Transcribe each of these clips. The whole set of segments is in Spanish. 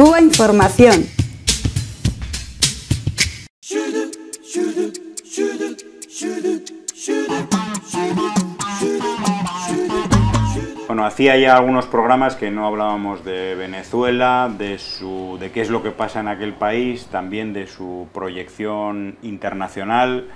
Cuba Información. Bueno, hacía ya algunos programas que no hablábamos de Venezuela, de, su, de qué es lo que pasa en aquel país, también de su proyección internacional.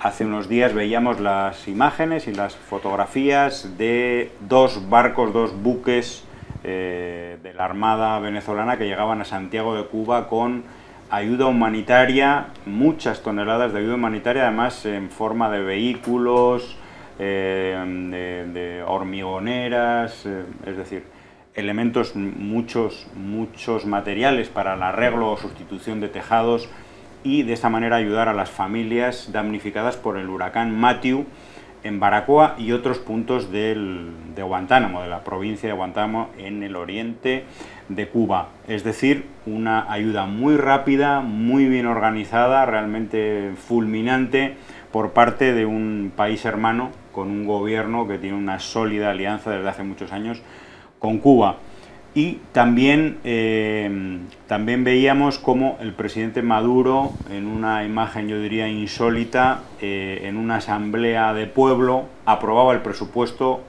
Hace unos días veíamos las imágenes y las fotografías de dos barcos, dos buques eh, de la Armada venezolana que llegaban a Santiago de Cuba con ayuda humanitaria, muchas toneladas de ayuda humanitaria, además en forma de vehículos, eh, de, hormigoneras, eh, es decir, elementos, muchos, muchos materiales para el arreglo o sustitución de tejados y de esta manera ayudar a las familias damnificadas por el huracán Matthew en Baracoa y otros puntos de Guantánamo, de la provincia de Guantánamo en el oriente de Cuba. Es decir, una ayuda muy rápida, muy bien organizada, realmente fulminante por parte de un país hermano con un gobierno que tiene una sólida alianza desde hace muchos años con Cuba. Y también, eh, también veíamos cómo el presidente Maduro, en una imagen yo diría insólita, eh, en una asamblea de pueblo, aprobaba el presupuesto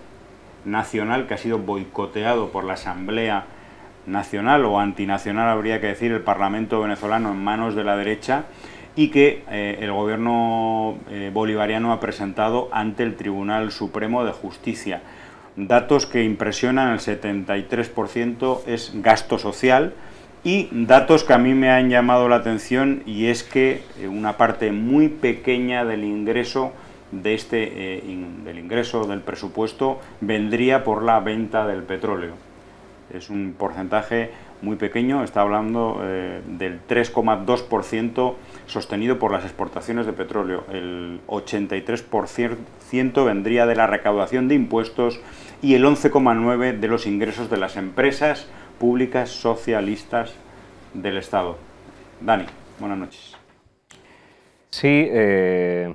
nacional que ha sido boicoteado por la Asamblea Nacional o antinacional, habría que decir, el Parlamento venezolano en manos de la derecha y que eh, el gobierno bolivariano ha presentado ante el Tribunal Supremo de Justicia. Datos que impresionan, el 73% es gasto social y datos que a mí me han llamado la atención y es que eh, una parte muy pequeña del ingreso de este eh, del ingreso del presupuesto vendría por la venta del petróleo. Es un porcentaje muy pequeño, está hablando eh, del 3,2% sostenido por las exportaciones de petróleo. El 83% vendría de la recaudación de impuestos y el 11,9% de los ingresos de las empresas públicas socialistas del Estado. Dani, buenas noches. Sí, eh,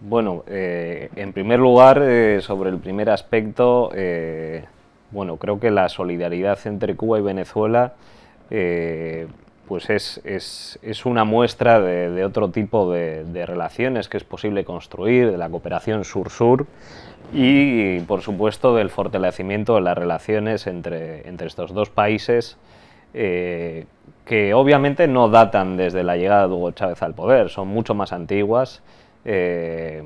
bueno, eh, en primer lugar, eh, sobre el primer aspecto, bueno, creo que la solidaridad entre Cuba y Venezuela pues es, una muestra de, otro tipo de, relaciones que es posible construir, de la cooperación sur-sur y, por supuesto, del fortalecimiento de las relaciones entre, estos dos países eh, que obviamente no datan desde la llegada de Hugo Chávez al poder, son mucho más antiguas. Eh,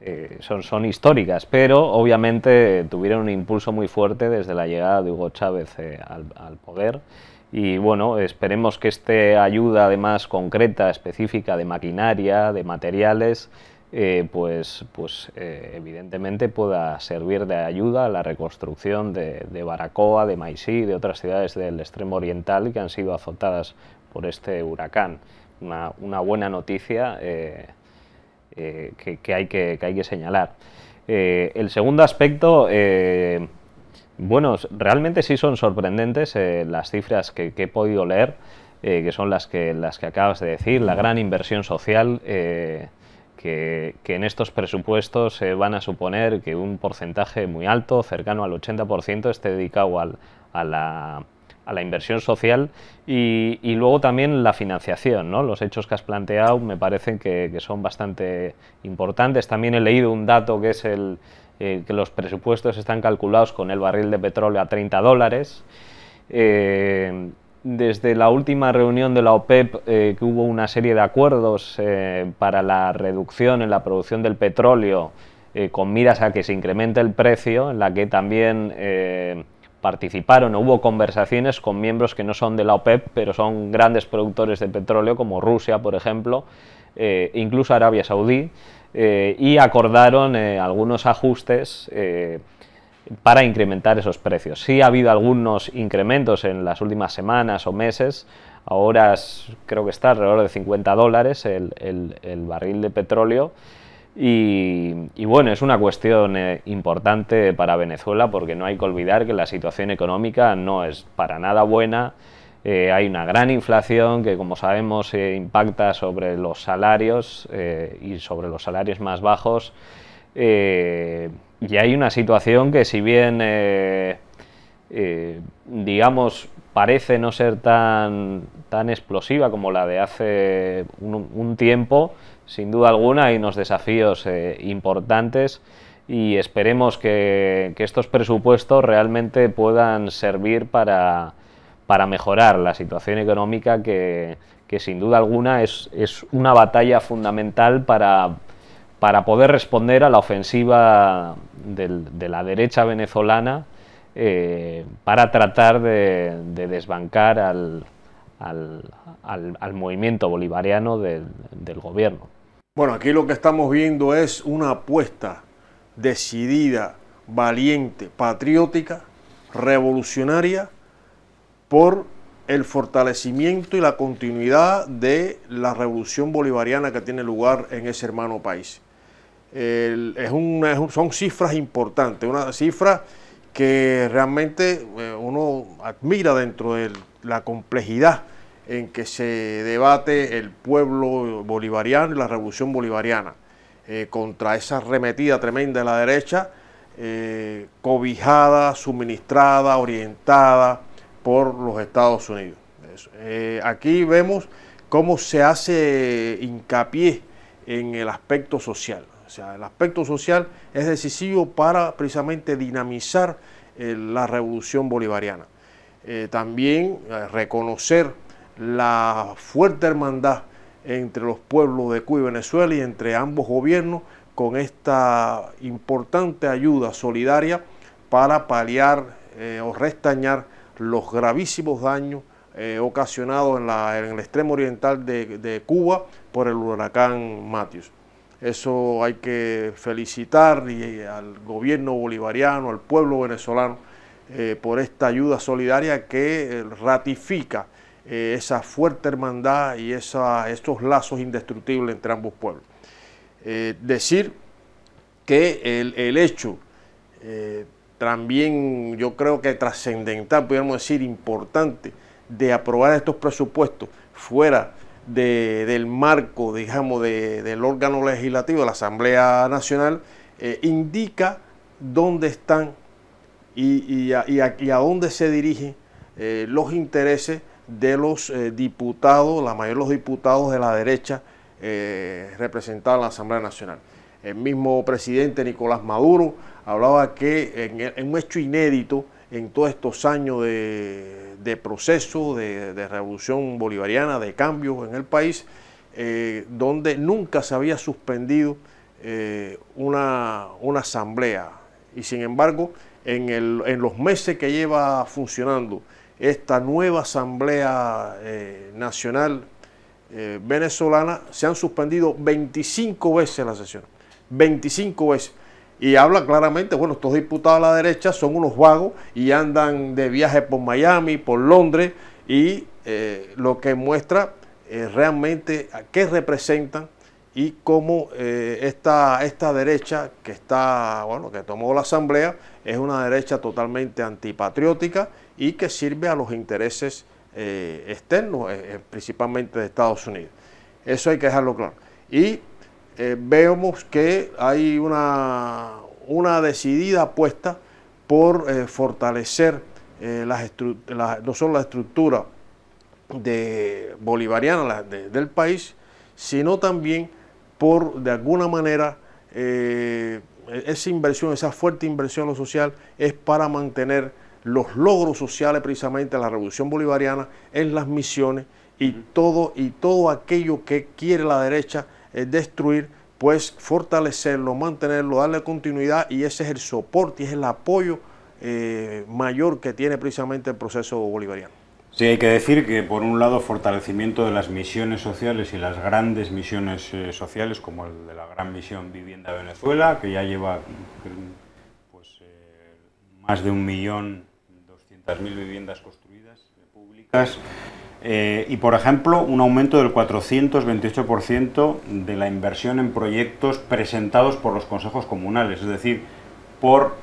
eh, son, son históricas, pero obviamente tuvieron un impulso muy fuerte desde la llegada de Hugo Chávez eh, al, poder. Y bueno, esperemos que esta ayuda además concreta, específica de maquinaria, de materiales, eh, pues, pues evidentemente pueda servir de ayuda a la reconstrucción de, de Baracoa, de Maisí, de otras ciudades del extremo oriental que han sido azotadas por este huracán. Una, una buena noticia eh, que, hay que, que, hay que señalar. Eh, el segundo aspecto, eh, bueno, realmente sí son sorprendentes las cifras que, he podido leer, que son las que, las que acabas de decir, la gran inversión social. Que, que, en estos presupuestos se van a suponer que un porcentaje muy alto, cercano al 80%, esté dedicado al, a, la, a la inversión social y, luego también la financiación. ¿no? Los hechos que has planteado me parecen que, son bastante importantes. También he leído un dato que es el, eh, que los presupuestos están calculados con el barril de petróleo a 30 dólares. Eh, desde la última reunión de la OPEP, eh, que hubo una serie de acuerdos para la reducción en la producción del petróleo, con miras a que se incremente el precio, en la que también participaron hubo conversaciones con miembros que no son de la OPEP, pero son grandes productores de petróleo, como Rusia, por ejemplo, eh, incluso Arabia Saudí, eh, y acordaron eh, algunos ajustes para incrementar esos precios. Sí ha habido algunos incrementos en las últimas semanas o meses, ahora creo que está alrededor de 50 dólares el barril de petróleo, y, bueno, es una cuestión eh, importante para Venezuela porque no hay que olvidar que la situación económica no es para nada buena. Eh, hay una gran inflación que, como sabemos, eh, impacta sobre los salarios y sobre los salarios más bajos. y hay una situación que, si bien, digamos, parece no ser tan, explosiva como la de hace un tiempo, sin duda alguna hay unos desafíos eh, importantes y esperemos que, estos presupuestos realmente puedan servir para, mejorar la situación económica que, sin duda alguna es, una batalla fundamental para, poder responder a la ofensiva de la derecha venezolana eh, para tratar de, desbancar al, movimiento bolivariano del gobierno. Bueno, aquí lo que estamos viendo es una apuesta decidida, valiente, patriótica, revolucionaria, por el fortalecimiento y la continuidad de la revolución bolivariana que tiene lugar en ese hermano país. son cifras importantes, una cifra que realmente eh, uno admira dentro de la complejidad en que se debate el pueblo bolivariano y la revolución bolivariana eh, contra esa arremetida tremenda de la derecha, eh, cobijada, suministrada, orientada por los Estados Unidos. Eh, aquí vemos cómo se hace hincapié en el aspecto social. O sea, el aspecto social es decisivo para precisamente dinamizar la revolución bolivariana. también reconocer la fuerte hermandad entre los pueblos de Cuba y Venezuela y entre ambos gobiernos con esta importante ayuda solidaria para paliar eh, o restañar los gravísimos daños eh, ocasionados en, el extremo oriental de, Cuba por el huracán Matthews. Eso hay que felicitar eh, al gobierno bolivariano, al pueblo venezolano, por esta ayuda solidaria que ratifica eh, esa fuerte hermandad y esa, esos lazos indestructibles entre ambos pueblos. Eh, decir que el, hecho eh, también yo creo que trascendental, podríamos decir importante, de aprobar estos presupuestos fuera del marco, digamos, del órgano legislativo, de la Asamblea Nacional, indica dónde están y, y, a, dónde se dirigen los intereses de los eh, diputados, la mayoría de los diputados de la derecha eh, representaban la Asamblea Nacional. El mismo presidente Nicolás Maduro hablaba que en, un hecho inédito en todos estos años de, proceso, de, revolución bolivariana, de cambios en el país, eh, donde nunca se había suspendido una, asamblea. Y sin embargo, en los meses que lleva funcionando esta nueva Asamblea eh, Nacional eh, Venezolana, se han suspendido 25 veces la sesión. 25 veces. Y habla claramente, bueno, estos diputados a la derecha son unos vagos y andan de viaje por Miami, por Londres, y eh, lo que muestra realmente qué representan y cómo esta, esta, derecha que está, bueno, que tomó la asamblea es una derecha totalmente antipatriótica y que sirve a los intereses eh, externos, eh, eh, principalmente de Estados Unidos. Eso hay que dejarlo claro. Y vemos que hay una, una decidida apuesta por fortalecer las no solo la estructura de bolivariana del país, sino también por, de alguna manera, esa inversión, esa fuerte inversión en lo social es para mantener los logros sociales precisamente de la Revolución Bolivariana en las misiones y todo, y todo aquello que quiere la derecha eh, destruir, pues fortalecerlo, mantenerlo, darle continuidad y ese es el soporte y es el apoyo eh, mayor que tiene precisamente el proceso bolivariano. Sí, hay que decir que por un lado fortalecimiento de las misiones sociales y las grandes misiones eh, sociales, como el de la gran misión Vivienda Venezuela, que ya lleva pues, más de un millón 300.000 viviendas construidas públicas eh, y, por ejemplo, un aumento del 428% de la inversión en proyectos presentados por los consejos comunales, es decir, por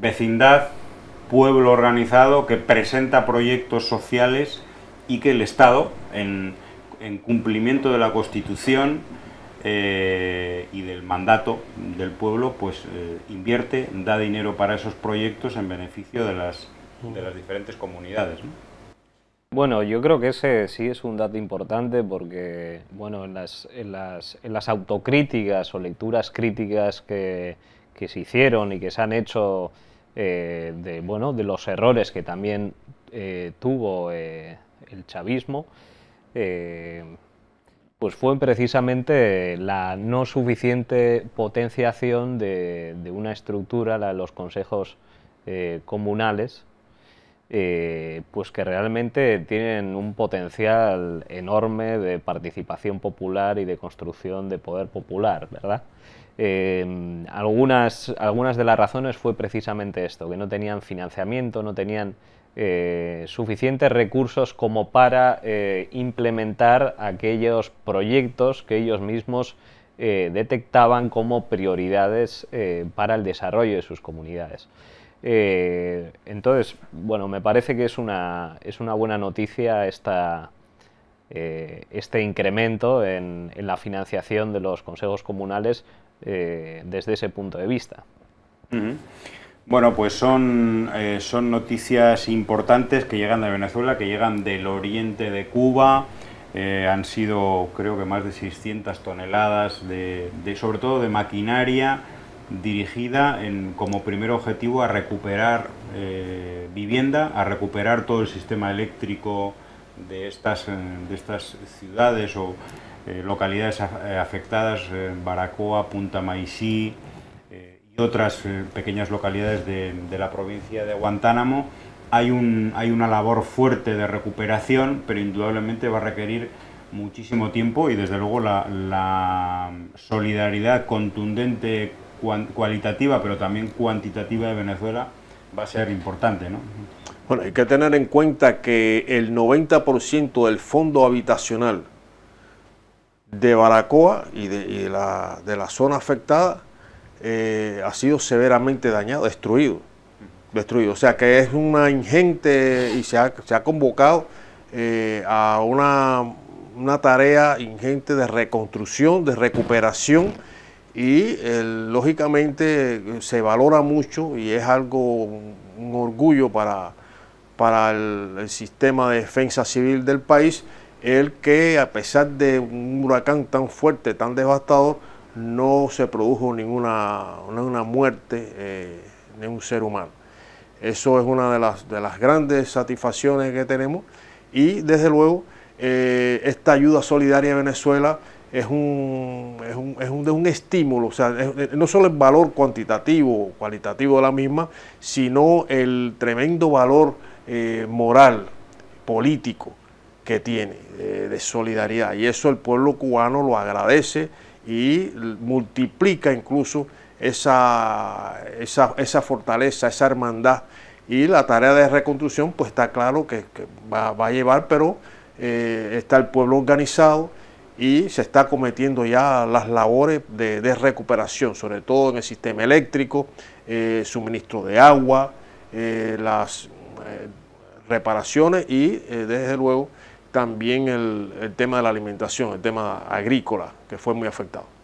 vecindad, pueblo organizado que presenta proyectos sociales y que el Estado, en cumplimiento de la Constitución, eh, y del mandato del pueblo, pues eh, invierte, da dinero para esos proyectos en beneficio de las, de las diferentes comunidades. Bueno, yo creo que ese sí es un dato importante porque, bueno, en las, autocríticas o lecturas críticas que, se hicieron y que se han hecho eh, de, bueno, de los errores que también tuvo el chavismo, pues fue precisamente la no suficiente potenciación de, una estructura, la de los consejos eh, comunales, eh, pues que realmente tienen un potencial enorme de participación popular y de construcción de poder popular, ¿verdad? Em, algunas, algunas de las razones fue precisamente esto, que no tenían financiamiento, no tenían eh, suficientes recursos como para eh, implementar aquellos proyectos que ellos mismos eh, detectaban como prioridades para el desarrollo de sus comunidades. entonces, bueno, me parece que es una, es una buena noticia esta, este incremento en, en, la financiación de los consejos comunales eh, desde ese punto de vista. Bueno, pues son, eh, son noticias importantes que llegan de Venezuela, que llegan del oriente de Cuba. Eh, han sido, creo que más de 600 toneladas, de, sobre todo de maquinaria dirigida en, como primer objetivo a recuperar vivienda, a recuperar todo el sistema eléctrico de estas, de estas ciudades o eh, localidades eh, afectadas, eh, Baracoa, Punta Maisí y otras pequeñas localidades de, la provincia de Guantánamo. Hay, un, hay una labor fuerte de recuperación, pero indudablemente va a requerir muchísimo tiempo y desde luego la, solidaridad contundente, cualitativa, pero también cuantitativa de Venezuela va a ser importante. ¿no? Bueno, hay que tener en cuenta que el 90% del fondo habitacional de Baracoa y de, la, zona afectada eh, ha sido severamente dañado, destruido, destruido. O sea que es una ingente y se ha, ha convocado eh, a una, tarea ingente de reconstrucción, de recuperación y lógicamente se valora mucho y es algo, un orgullo para, para el sistema de defensa civil del país el que a pesar de un huracán tan fuerte, tan devastador, no se produjo ninguna, muerte eh, de un ser humano. Eso es una de las, grandes satisfacciones que tenemos y desde luego eh, esta ayuda solidaria a Venezuela es un, un, estímulo, sea, no solo el valor cuantitativo o cualitativo de la misma, sino el tremendo valor eh, moral, político, que tiene, de, solidaridad. Y eso el pueblo cubano lo agradece y multiplica incluso esa, esa, fortaleza, esa hermandad. Y la tarea de reconstrucción, pues está claro que, va, a llevar, pero eh, está el pueblo organizado y se está cometiendo ya las labores de, recuperación, sobre todo en el sistema eléctrico, eh, suministro de agua, eh, las reparaciones y, desde luego, también el, el tema de la alimentación, el tema agrícola, que fue muy afectado.